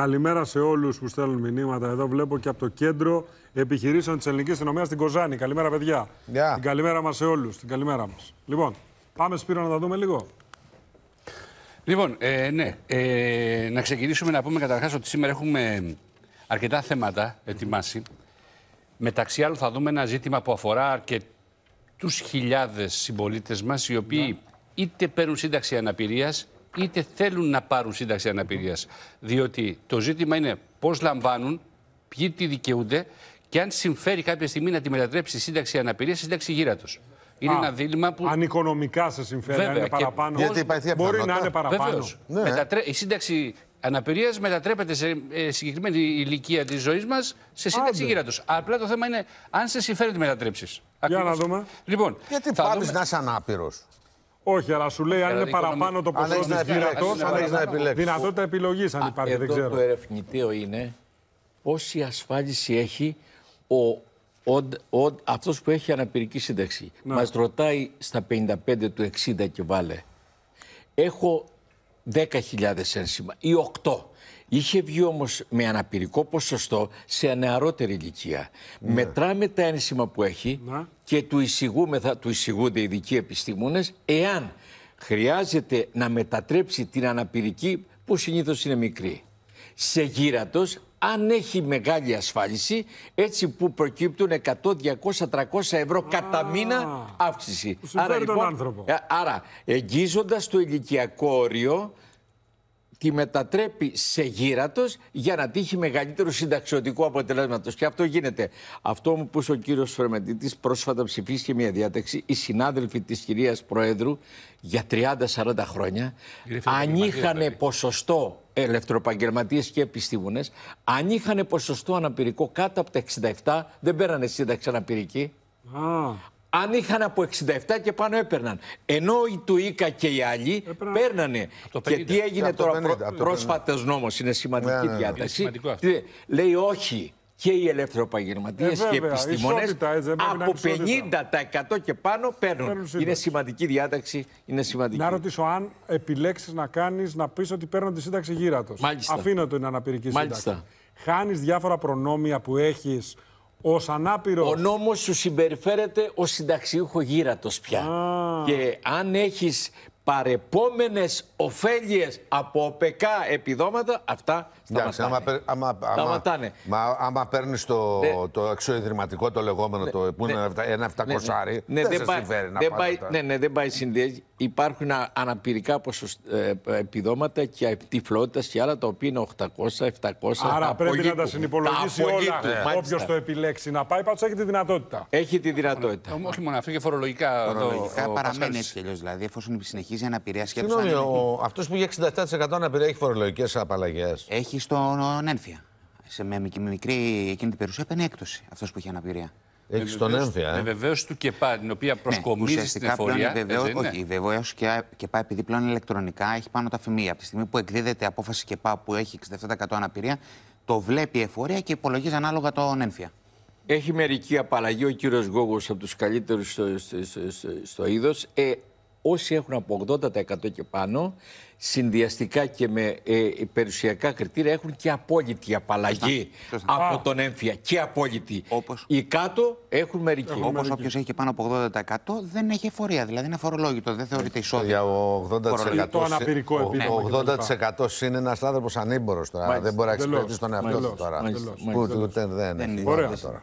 Καλημέρα σε όλους που στέλνουν μηνύματα. Εδώ βλέπω και από το κέντρο επιχειρήσεων της ελληνικής αστυνομίας στην Κοζάνη. Καλημέρα, παιδιά. Yeah. Την καλημέρα μας σε όλους. Την καλημέρα μας. Λοιπόν, πάμε Σπύρο να τα δούμε λίγο. Λοιπόν, ε, ναι. Ε, να ξεκινήσουμε να πούμε καταρχάς ότι σήμερα έχουμε αρκετά θέματα ετοιμάσει. Μεταξύ άλλων, θα δούμε ένα ζήτημα που αφορά αρκετούς χιλιάδες συμπολίτες μας οι οποίοι ναι. είτε παίρνουν σύνταξη αναπηρίας είτε θέλουν να πάρουν σύνταξη αναπηρίας. Διότι το ζήτημα είναι πώς λαμβάνουν, ποιοι τη δικαιούνται και αν συμφέρει κάποια στιγμή να τη μετατρέψει η σύνταξη αναπηρίας σε σύνταξη γύρατος. Είναι Α, ένα δίλημα που. Αν οικονομικά σε συμφέρει, να είναι παραπάνω. Γιατί υπάρχει μπορεί να είναι παραπάνω. Ναι. Μετατρέ... Η σύνταξη αναπηρίας μετατρέπεται σε ε, συγκεκριμένη ηλικία της ζωής μας σε σύνταξη γύρατος. Απλά το θέμα είναι αν σε συμφέρει τη μετατρέψεις. Για να δούμε. Λοιπόν, Γιατί θα δούμε... να είσαι ανάπηρος. Όχι, αλλά σου λέει αν είναι παραπάνω το ποσό τη δυνατότητα, δυνατότητα επιλογής, αν υπάρχει. δεν ξέρω. Το ερευνητήριο είναι πόση ασφάλιση έχει ο αυτός που έχει αναπηρική σύνταξη ναι. μας ρωτάει στα 55 του 60 και βάλε έχω 10.000 ένσημα ή 8 Είχε βγει όμως με αναπηρικό ποσοστό σε νεαρότερη ηλικία. Ναι. Μετράμε τα ένσημα που έχει ναι. και του, εισηγούμεθα, του εισηγούνται ειδικοί επιστήμονες εάν χρειάζεται να μετατρέψει την αναπηρική που συνήθως είναι μικρή. Σε γύρατος αν έχει μεγάλη ασφάλιση, έτσι που προκύπτουν 100, 200, 300 ευρώ κατά μήνα αύξηση. Άρα, λοιπόν, ε, άρα, το ηλικιακό όριο, τη μετατρέπει σε γύρατος για να τύχει μεγαλύτερο συνταξιωτικό αποτελέσματος. Και αυτό γίνεται. Αυτό μου ο κύριος φρεμεντίτης πρόσφατα ψηφίστηκε μια διάταξη. Οι συνάδελφοι της κυρίας Προέδρου για 30-40 χρόνια, αν είχαν δηλαδή. ποσοστό ελευθεροπαγγελματίες και επιστήμονες, αν είχαν ποσοστό αναπηρικό κάτω από τα 67, δεν πέρανε σύνταξη αναπηρική αν είχαν από 67 και πάνω έπαιρναν. Ενώ οι του και οι άλλοι παίρνανε. Και τι έγινε τώρα, 50, προ... πρόσφατο είναι σημαντική ναι, ναι, ναι. διάταξη. Είναι λέει όχι και οι ελεύθεροπαγγελματίε ε, και οι επιστήμονε ε, από 50% και πάνω παίρνουν. Είναι σημαντική διάταξη. Είναι σημαντική. Να ρωτήσω αν επιλέξεις να κάνεις να πεις ότι παίρνω τη σύνταξη γύρατο. Αφήνω την αναπηρική σύνταξη. Χάνεις διάφορα προνόμια που έχεις Ω ανάπηρο. Ο νόμος σου συμπεριφέρεται ως συνταξιούχο γύρατος πια. Α. Και αν έχεις παρεπόμενες ωφέλειες από ΟΠΕΚΑ επιδόματα, αυτά σταματάνε. άμα, παίρνεις το, ναι. το το λεγόμενο, ναι, το, που είναι ναι. ένα 700 ναι, ναι, δεν, δεν να πάει, Ναι, δεν πάει συνδέσεις. Υπάρχουν αναπηρικά ποσοσ... Ε, ε, επιδόματα και τυφλότητας και άλλα, τα οποία είναι 800, 700, Άρα πρέπει να τα συνυπολογίσει όλα, ναι. όποιος το επιλέξει να πάει, πάντως έχει τη δυνατότητα. Έχει τη δυνατότητα. Όχι μόνο αυτό και φορολογικά. Φορολογικά παραμένει έτσι δηλαδή, εφόσον συνεχίζει να Συγγνώμη, αυτός που είχε 67% αναπηρία έχει φορολογικές απαλλαγές. Έχει στον Ένφια. Σε με μικρή εκείνη την περιουσία πένει έκπτωση αυτός που είχε αναπηρία. Έχει στον Ένφια. Ε. Με Βεβαίως του ΚΕΠΑ, την οποία ναι, προσκομίζει ναι, στην εφορία. Βεβαίω, όχι, βεβαίως και ΚΕΠΑ, επειδή πλέον ηλεκτρονικά έχει πάνω τα φημεία. Από τη στιγμή που εκδίδεται απόφαση ΚΕΠΑ που έχει 67% αναπηρία, το βλέπει η εφορία και υπολογίζει ανάλογα τον ένφια. Έχει μερική απαλλαγή ο κύριος Γόγος από τους καλύτερους στο, στο, στο, στο είδος. Ε, όσοι έχουν από 80% και πάνω, συνδυαστικά και με ε, περιουσιακά κριτήρια, έχουν και απόλυτη απαλλαγή από τον έμφυα. Και απόλυτη. Όπως... Οι κάτω έχουν μερικοί. Όπω όποιος έχει και πάνω από 80% δεν έχει εφορία. Δηλαδή είναι αφορολόγητο, δεν θεωρείται εισόδημα. το 80% είναι ένας άνθρωπος ανήμπορος τώρα. Δεν μπορεί να εξυπηρετήσει τον εαυτό του τώρα. δεν είναι. τώρα.